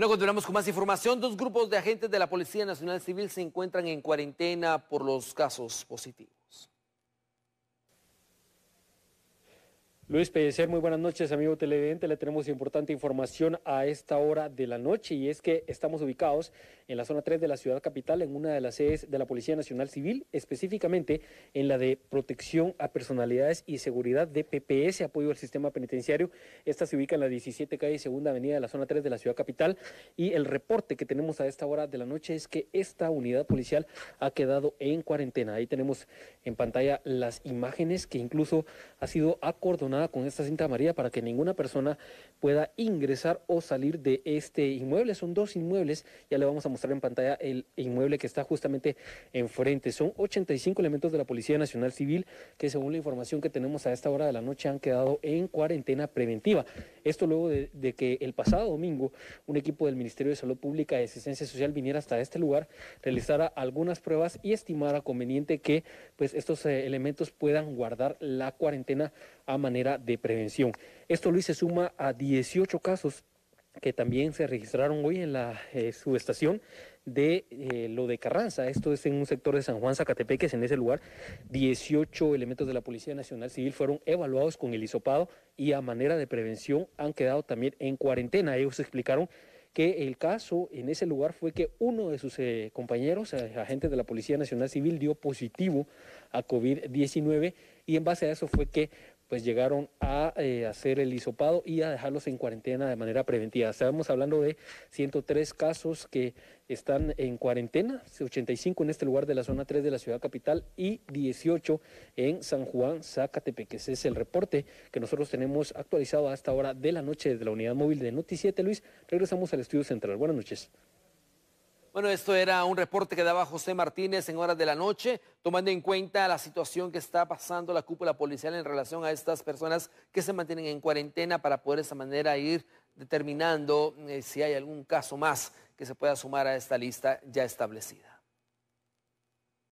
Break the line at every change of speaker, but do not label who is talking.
Bueno, continuamos con más información. Dos grupos de agentes de la Policía Nacional Civil se encuentran en cuarentena por los casos positivos.
Luis Pellecer, muy buenas noches, amigo televidente. Le tenemos importante información a esta hora de la noche y es que estamos ubicados en la zona 3 de la ciudad capital, en una de las sedes de la Policía Nacional Civil, específicamente en la de protección a personalidades y seguridad de PPS, apoyo al sistema penitenciario. Esta se ubica en la 17 calle Segunda Avenida de la zona 3 de la ciudad capital y el reporte que tenemos a esta hora de la noche es que esta unidad policial ha quedado en cuarentena. Ahí tenemos en pantalla las imágenes que incluso ha sido acordonada con esta cinta amarilla para que ninguna persona pueda ingresar o salir de este inmueble. Son dos inmuebles, ya le vamos a mostrar en pantalla el inmueble que está justamente enfrente. Son 85 elementos de la Policía Nacional Civil que según la información que tenemos a esta hora de la noche han quedado en cuarentena preventiva. Esto luego de, que el pasado domingo un equipo del Ministerio de Salud Pública y Asistencia Social viniera hasta este lugar, realizara algunas pruebas y estimara conveniente que pues estos eh, elementos puedan guardar la cuarentena a manera de prevención. Esto, Luis, se suma a 18 casos que también se registraron hoy en la eh, subestación de eh, lo de Carranza. Esto es en un sector de San Juan, Zacatepeques, en ese lugar. 18 elementos de la Policía Nacional Civil fueron evaluados con el hisopado y a manera de prevención han quedado también en cuarentena. Ellos explicaron que el caso en ese lugar fue que uno de sus eh, compañeros, agentes de la Policía Nacional Civil, dio positivo a COVID-19 y en base a eso fue que pues llegaron a eh, hacer el hisopado y a dejarlos en cuarentena de manera preventiva. Estamos hablando de 103 casos que están en cuarentena, 85 en este lugar de la zona 3 de la ciudad capital y 18 en San Juan, Zacatepeque. Ese es el reporte que nosotros tenemos actualizado a esta hora de la noche desde la unidad móvil de Noti Luis, regresamos al estudio central. Buenas noches.
Bueno, esto era un reporte que daba José Martínez en horas de la noche, tomando en cuenta la situación que está pasando la cúpula policial en relación a estas personas que se mantienen en cuarentena para poder de esa manera ir determinando eh, si hay algún caso más que se pueda sumar a esta lista ya establecida.